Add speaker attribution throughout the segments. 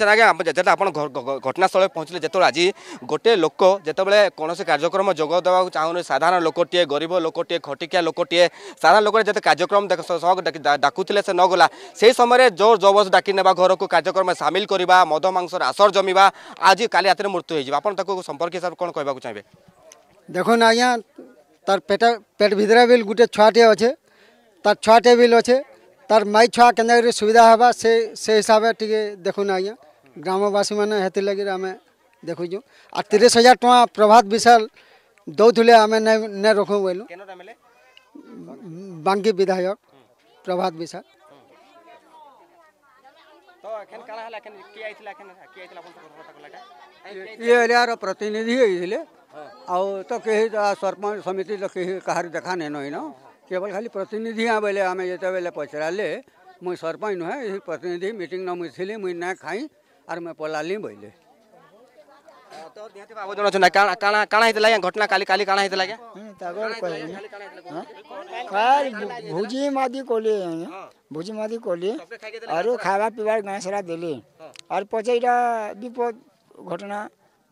Speaker 1: Sir ଆଜ୍ଞା ଯେତେବେଳେ ଆପଣ ଘଟଣାସ୍ଥଳରେ ପହଞ୍ଚିଲେ ଯେତେବେଳେ ଆଜି ଗୋଟିଏ ଲୋକ ଯେତେବେଳେ କୌଣସି କାର୍ଯ୍ୟକ୍ରମ ଯୋଗ ଦେବାକୁ ଚାହୁଁନି ସାଧାରଣ ଲୋକଟିଏ ଗରିବ ଲୋକଟିଏ ଖଟିକିଆ ଲୋକଟିଏ ସାଧାରଣ ଲୋକଟେ ଯେତେ କାର୍ଯ୍ୟକ୍ରମ ସହ ଡାକୁଥିଲେ ସେ ନଗଲା ସେହି ସମୟରେ ଜୋର ଜବରଦସ୍ତ ଡାକି ନେବା ଘରକୁ କାର୍ଯ୍ୟକ୍ରମ ସାମିଲ କରିବା ମଦ ମାଂସର ଆସର ଜମିବା ଆଜି କାଲି ରାତିରେ ମୃତ୍ୟୁ ହୋଇଯିବ ଆପଣ ତାକୁ ସମ୍ପର୍କୀୟ ହିସାବରେ କ'ଣ କହିବାକୁ ଚାହିଁବେ ଦେଖୁନ୍ ଆଜ୍ଞା ତାର ପେଟ ପେଟ ଭିତରେ ବିଲ୍ ଗୋଟେ ଛୁଆଟିଏ ଅଛେ ତାର ଛୁଆଟିଏ ବିଲ୍ ଅଛେ तार मई छुआ के सुविधा हे से से हिसाब से देखुन आज्ञा ग्रामवासी मैंने हेति लगे आम देखुचु आ तीस हजार टाँह प्रभात विशाल दौले आम नहीं रखू बोल बांगी विधायक प्रभात विशाल इलियार तो तो प्रतिनिधि हाँ। तो आ तो कहीं सरपंच समिति तो कहीं कह देखा नहीं न કેવળ ખાલી પ્રતિનિધિ આવેલે અમે જેતેવેલે પચરાલે મુઈ સરપંચ નું હે પ્રતિનિધિ મિટિંગ ન મુઈ થીલી મુઈ ના ખાઈ આર મેં પલાલી બોલે તો નિહતિ બાબુ જણ અછન કાણા કાણા કાણા હિત લાગ્યા ઘટના કાલી કાલી કાણા હિત લાગ્યા તાગર કહી કાલ ભુજી માદી કોલી ભુજી માદી કોલી આરો ખાવા પીવા ગાંસરા દેલી આર પછી એટા વિપદ ઘટના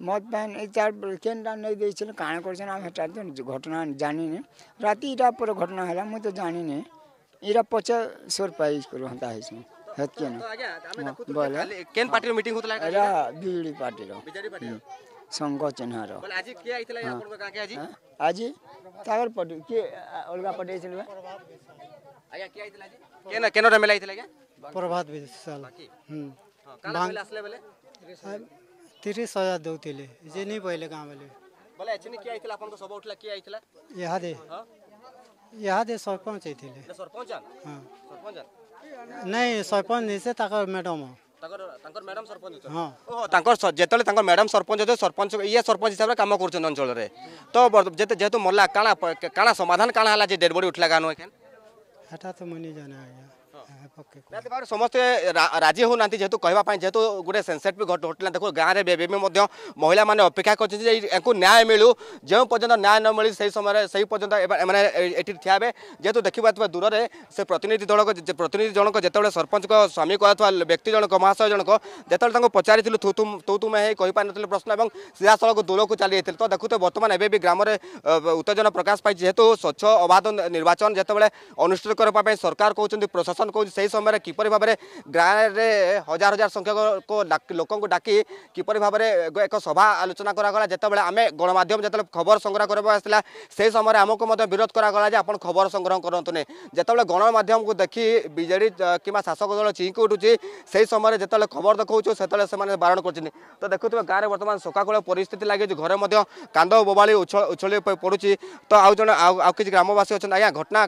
Speaker 1: মদ পান এই চার কেনটা নেই দিয়েছিল কাণ করছেন আমি সেটা ঘটনা জানিনি রাতে এটা পুরো ঘটনা হল মুই তো জানিনি এরা পচা সোর পাই করু হতা হয়েছে হেতকে না বলে কেন পার্টির মিটিং হতলা এরা বিজেডি পার্টির সংঘ চিহ্নর আজি কে আইতলা আপনার গাঁকে আজি আজি তাগর পার্টি কে অলগা পার্টি আইছিল আজ্ঞা কে আইতলা আজি কেন কেনটা মেলা আইতলা আজ্ঞা প্রভাত বিশাল বাকি হুম কালা মেলা আসলে বলে ତିରିଶ ହଜାର ଦେଉଥିଲେ ଯେ ନେଇ ପାଇଲେ ଗାଁ ବାଲେ ବୋଲେ ଏଛିନି କିଏ ଆଇଥିଲା ଆପଣଙ୍କ ସଭା ଉଠିଲା କିଏ ଆଇଥିଲା ଇହାଦେ ଇହାଦେ ସରପଞ୍ଚ ହେଇଥିଲେ ସରପଞ୍ଚ ହଁ ସରପଞ୍ଚ ନାଇଁ ସରପଞ୍ଚ ନେଇସେ ତାଙ୍କର ମ୍ୟାଡ଼ାମ ତାଙ୍କର ଯେତେବେଳେ ତାଙ୍କର ମ୍ୟାଡ଼ାମ ସରପଞ୍ଚ ଅଛନ୍ତି ସରପଞ୍ଚ ଇଏ ସରପଞ୍ଚ ହିସାବରେ କାମ କରୁଛନ୍ତି ଅଞ୍ଚଳରେ ତ ଯେହେତୁ ମଲା କାଣା କାଣା ସମାଧାନ କାଣା ହେଲା ଯେ ଡେଡ୍ ବଡି ଉଠିଲା ଗାଁ ନୁହେଁ ହେଟା ତ ମୁଇଁ ନି ଜାନେ ଆଜ୍ଞା ନିହାତି ଭାବରେ ସମସ୍ତେ ରାଜି ହେଉନାହାନ୍ତି ଯେହେତୁ କହିବା ପାଇଁ ଯେହେତୁ ଗୋଟେ ସେନ୍ସେଟ୍ ବି ଘଟିଲା ଦେଖୁ ଗାଁରେ ଏବେ ବି ମଧ୍ୟ ମହିଳାମାନେ ଅପେକ୍ଷା କରିଛନ୍ତି ଯେ ୟାଙ୍କୁ ନ୍ୟାୟ ମିଳୁ ଯେଉଁ ପର୍ଯ୍ୟନ୍ତ ନ୍ୟାୟ ନ ମିଳି ସେହି ସମୟରେ ସେହି ପର୍ଯ୍ୟନ୍ତ ଏମାନେ ଏଠି ଠିଆ ହେବେ ଯେହେତୁ ଦେଖିପାରୁଥିବା ଦୂରରେ ସେ ପ୍ରତିନିଧି ଦଳକ ପ୍ରତିନିଧି ଜଣକ ଯେତେବେଳେ ସରପଞ୍ଚଙ୍କ ସ୍ୱାମୀ କରାଥିବା ବ୍ୟକ୍ତି ଜଣକ ମହାଶୟ ଜଣକ ଯେତେବେଳେ ତାଙ୍କୁ ପଚାରିଥିଲୁ ତୁ ତୁ ତୁମେ ହେଇ କହିପାରିନଥିଲେ ପ୍ରଶ୍ନ ଏବଂ ସିଧାସଳଖ ଦୂରକୁ ଚାଲି ଯାଇଥିଲେ ତ ଦେଖୁଥିବେ ବର୍ତ୍ତମାନ ଏବେ ବି ଗ୍ରାମରେ ଉତ୍ତେଜନା ପ୍ରକାଶ ପାଇଛି ଯେହେତୁ ସ୍ୱଚ୍ଛ ଅବାଧ ନିର୍ବାଚନ ଯେତେବେଳେ ଅନୁଷ୍ଠିତ କରିବା ପାଇଁ ସରକାର କହୁଛନ୍ତି ପ୍ରଶାସନ କହୁଛନ୍ତି সেই সময় কিপর ভাবে গ্রামে হাজার হাজার সংখ্যক লোক ডাকি কিপর ভাবে এক সভা আলোচনা করা যেতবে আমি গণমাধ্যম যেত খবর সংগ্রহ করা আসলে সেই সময় আমি বিরোধ করা যে আপনার খবর সংগ্রহ করতু যেতবে গণমাধ্যম দেখি বিজেডি কিংবা শাসক দল চিঙ্কি উঠুছি সেই সময় যেত খবর দেখছু সেতবে সে বারণ করছেন তো দেখুবা গাঁরে বর্তমান শোকাকুল পরিস্থিতি লাগিছে ঘরে কান্দ ବୋବାଳି ଉଛଳି ପଡ଼ୁଛି ତ ଆଉ ଜଣେ ଆଉ କିଛି ଗ୍ରାମବାସୀ ଅଛନ୍ତି ଆଜ୍ଞା ଘଟଣା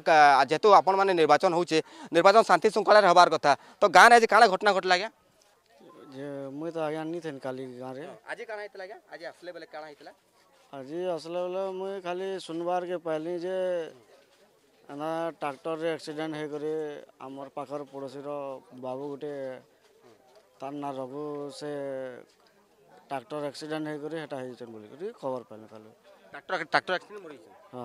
Speaker 1: ଯେହେତୁ ଆପଣମାନେ ନିର୍ବାଚନ ହେଉଛି ନିର୍ବାଚନ ଶାନ୍ତି ଶୃଙ୍ଖଳାରେ ହେବାର କଥା ତ ଗାଁରେ ଆଜି କାଣା ଘଟଣା ଘଟିଲା ଆଜ୍ଞା ମୁଇଁ ତ ଆଜ୍ଞା ନିଥେନ୍ କାଲି ଗାଁରେ ଆଜି କାଣା ହେଇଥିଲା ଆଜ୍ଞା ଆଜି ଆସିଲେ ବେଲେ କାଣା ହେଇଥିଲା ଆଜି ଆସିଲେ ବେଲେ ମୁଇଁ ଖାଲି ଶୁନବାର୍କେ ପାଇଲି ଯେ ଏନ୍ତା ଟ୍ରାକ୍ଟର୍ରେ ଆକ୍ସିଡେଣ୍ଟ ହେଇକରି ଆମର ପାଖର ପଡ଼ୋଶୀର ବାବୁ ଗୋଟେ ତାର୍ ନାଁ ରଘୁ ସେ ଟ୍ରାକ୍ଟର୍ ଆକ୍ସିଡେଣ୍ଟ ହେଇକରି ହେଟା ହେଇଛନ୍ ବୋଲିକରି ଖବର ପାଇଲି ଖାଲି ଟ୍ରାକ୍ଟର୍ ଟ୍ରାକ୍ଟର୍ ଆକ୍ସିଡେଣ୍ଟ ମରିଛନ୍ ହଁ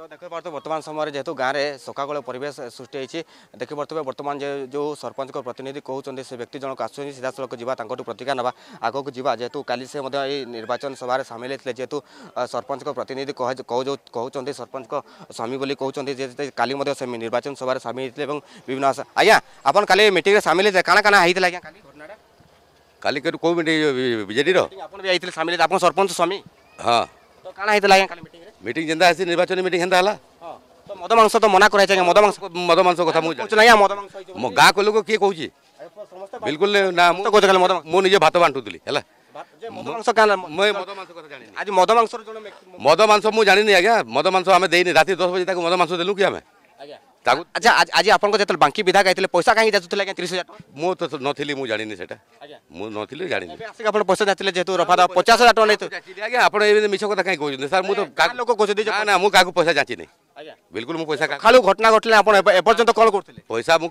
Speaker 1: तो देखिपे बर्तमान समय जेहेतु गाँव में शोकाकोल परेश सृष्टि देखिपे बर्तमान जो सरपंच प्रतिनिधि कहते से व्यक्ति जनक आस सीधा सड़क जावाठू प्रतिक्रिया ना आगक जावा जेहेतु का से निर्वाचन सभा सामिल होते जेहेतु सरपंच प्रतिनिधि कहते सरपंच स्वामी कहते का निर्वाचन सभा सामिल होते विभिन्न आज्ञा आपन का मीटिंग में सामिल होते काण काण होता आज्ञा काली कौ मीटिंग बीजेडी आप सरपंच स्वामी
Speaker 2: हाँ तो काण होता आज्ञा ମିଟିଂ ଯେନ୍ତା ଆସି ନିର୍ବାଚନୀ ମିଟିଂ ହେନ୍ତା ହେଲା ମଦ ମାଂସ ତ ମନା କରାଯାଇଛି ଆଜ୍ଞା ମଦ ମାଂସ ମଦ ମାଂସ କଥା ମୁଁ କହୁଛି ଆଜ୍ଞା ମଦ ମାଂସ ମୋ ଗାଁ ଲୋକ କିଏ କହୁଛି ବିଲକୁଲ ନା ମୁଁ କହୁଛି କାଲି ମଦ ମୁଁ ନିଜେ ଭାତ ବାଣ୍ଟୁଥିଲି ହେଲା ମଦ ମାଂସ ମୁଁ ଜାଣିନି ଆଜ୍ଞା ମଦ ମାଂସ ଆମେ ଦେଇନି ରାତି ଦଶ ବଜେ ତାକୁ ମଦ ମାଂସ ଦେଲୁ କି ଆମେ আচ্ছা আজ আপনার যেত বাঙ্কি বিধা গাইলে পয়সা কাহি যাচুলে আজ্ঞা তিরিশ হাজার মু তো নথিলি মু জানিনি সেটা মু নথিলি জানিনি আসি আপনার পয়সা যাচলে যেহেতু রফাদা পচাশ হাজার টাকা নেই আজ্ঞা আপনার এই মিছ কথা কাহি কହୁଛନ୍ତି স্যার মু তো লোক কହୁଛନ୍ତି না না মু কাকু পয়সা যাচিনি বিলকুল মু পয়সা খালু ঘটনা ঘটলে আপনার এপর্যন্ত কল করলে পয়সা মু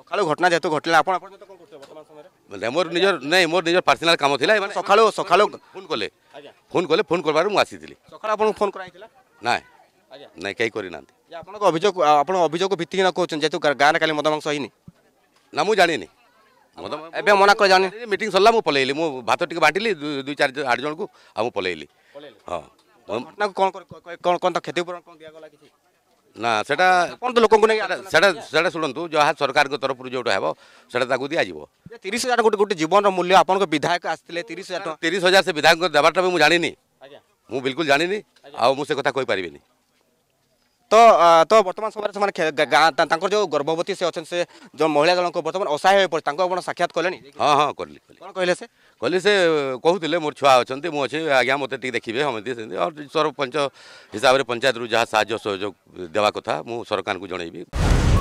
Speaker 1: সকালু ঘটনা যেহেতু ঘটলে আপনার এপর্যন্ত কল করতে
Speaker 2: বর্তমান সময় মানে মোর নিজর নাই মোর নিজর পার্সোনাল কাম থিলা মানে সকালু সকালু ফোন কলে ফোন কলে ফোন করবার মু আসিছিলি সকাল আপনার ফোন করাইছিলা নাই নাই কাই করি আপনক অভিযোগ আপন অভিযোগ ভিতিক না কোচেন যেতো গান খালি মদমংশই নি না মু জানি নি এবে মনাকো জানি নি মিটিং সাল্লাম পলেলি মু ভাতটিকে বাটিলি দুই চার আডজন কো আমু পলেলি পলেলি হ্যাঁ আপনা কো কোন
Speaker 1: কোন কোন কোন তো খেতিপুর কোন দিয়া গলা কি
Speaker 2: না সেটা কোন তো লোক কো নে সেটা সেটা শুনন্ত যে সরকার কো তরফুর যেটো হেব সেটা তাকু দিয়া দিব 30 হাজার কোট কোট জীবনর মূল্য আপনক বিধায়ক আসtile 30 হাজার তো 30 হাজার সে বিধান কো দাবাত আমি মু জানি নি আজ্ঞা মু বিলকুল
Speaker 1: জানি নি আউ মুসে কথা কই পারিব নি तो तो बर्तमान समय गांव जो गर्भवती से अच्छे जो महिला जन बर्तमान असहाय हो पड़े आप साक्षात कले हाँ हाँ कल कह कहले
Speaker 2: से कहते मोर छुआ अच्छे मुझे आज्ञा मत देखिए हमती सरपंच हिसाब से पंचायत रू जहाँ साहब सहयोग देवा कथा मुझ सरकार को जनईबी